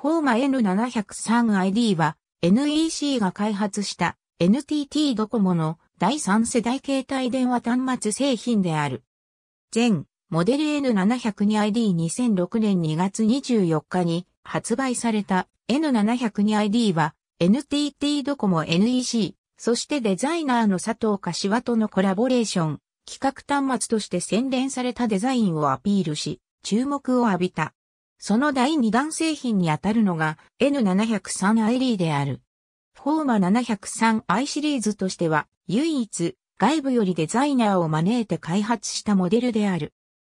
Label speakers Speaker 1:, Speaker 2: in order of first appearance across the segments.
Speaker 1: フォーマ N703ID は NEC が開発した NTT ドコモの第3世代携帯電話端末製品である。前、モデル N700 に ID2006 年2月24日に発売された N700 に ID は NTT ドコモ NEC、そしてデザイナーの佐藤柏とのコラボレーション、企画端末として洗練されたデザインをアピールし、注目を浴びた。その第2弾製品にあたるのが N703i リーである。フォーマ 703i シリーズとしては唯一外部よりデザイナーを招いて開発したモデルである。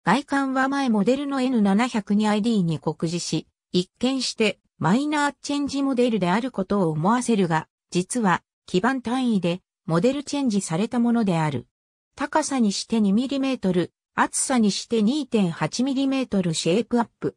Speaker 1: 外観は前モデルの N702ID に酷似し、一見してマイナーチェンジモデルであることを思わせるが、実は基盤単位でモデルチェンジされたものである。高さにして 2mm、厚さにして 2.8mm シェイプアップ。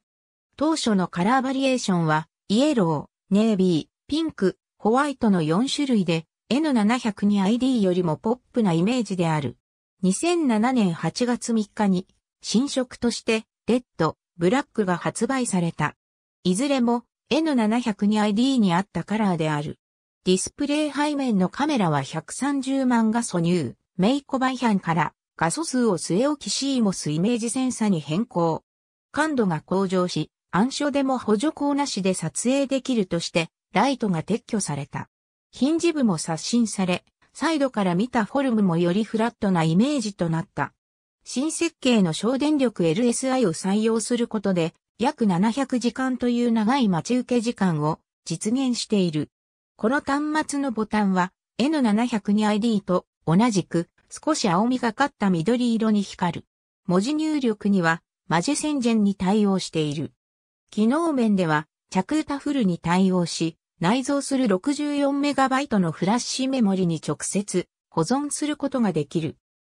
Speaker 1: 当初のカラーバリエーションは、イエロー、ネイビー、ピンク、ホワイトの4種類で、N700 に ID よりもポップなイメージである。2007年8月3日に、新色として、レッド、ブラックが発売された。いずれも N700 に ID にあったカラーである。ディスプレイ背面のカメラは130万画素入、メイコバイハンから画素数を据え置き CMOS イメージセンサに変更。感度が向上し、暗所でも補助光なしで撮影できるとして、ライトが撤去された。ヒンジ部も刷新され、サイドから見たフォルムもよりフラットなイメージとなった。新設計の省電力 LSI を採用することで、約700時間という長い待ち受け時間を実現している。この端末のボタンは N702ID と同じく少し青みがかった緑色に光る。文字入力にはマジェセンジェンに対応している。機能面では、着歌フルに対応し、内蔵する 64MB のフラッシュメモリに直接保存することができる。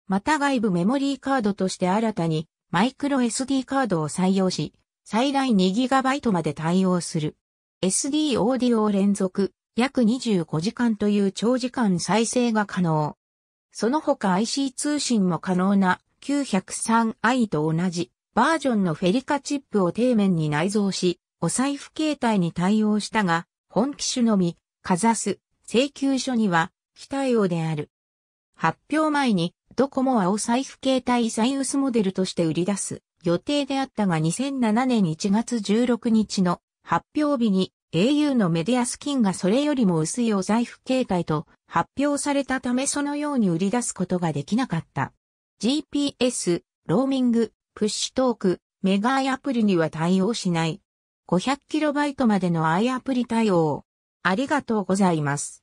Speaker 1: また外部メモリーカードとして新たにマイクロ SD カードを採用し、最大 2GB まで対応する。SD オーディオ連続約25時間という長時間再生が可能。その他 IC 通信も可能な 903i と同じバージョンのフェリカチップを底面に内蔵し、お財布形態に対応したが、本機種のみ、かざす、請求書には、非対応である。発表前に、ドコモはお財布形態ウスモデルとして売り出す予定であったが2007年1月16日の発表日に au のメディアスキンがそれよりも薄いお財布形態と発表されたためそのように売り出すことができなかった。GPS、ローミング、プッシュトーク、メガイアプリには対応しない。5 0 0イトまでのアイアプリ対応。ありがとうございます。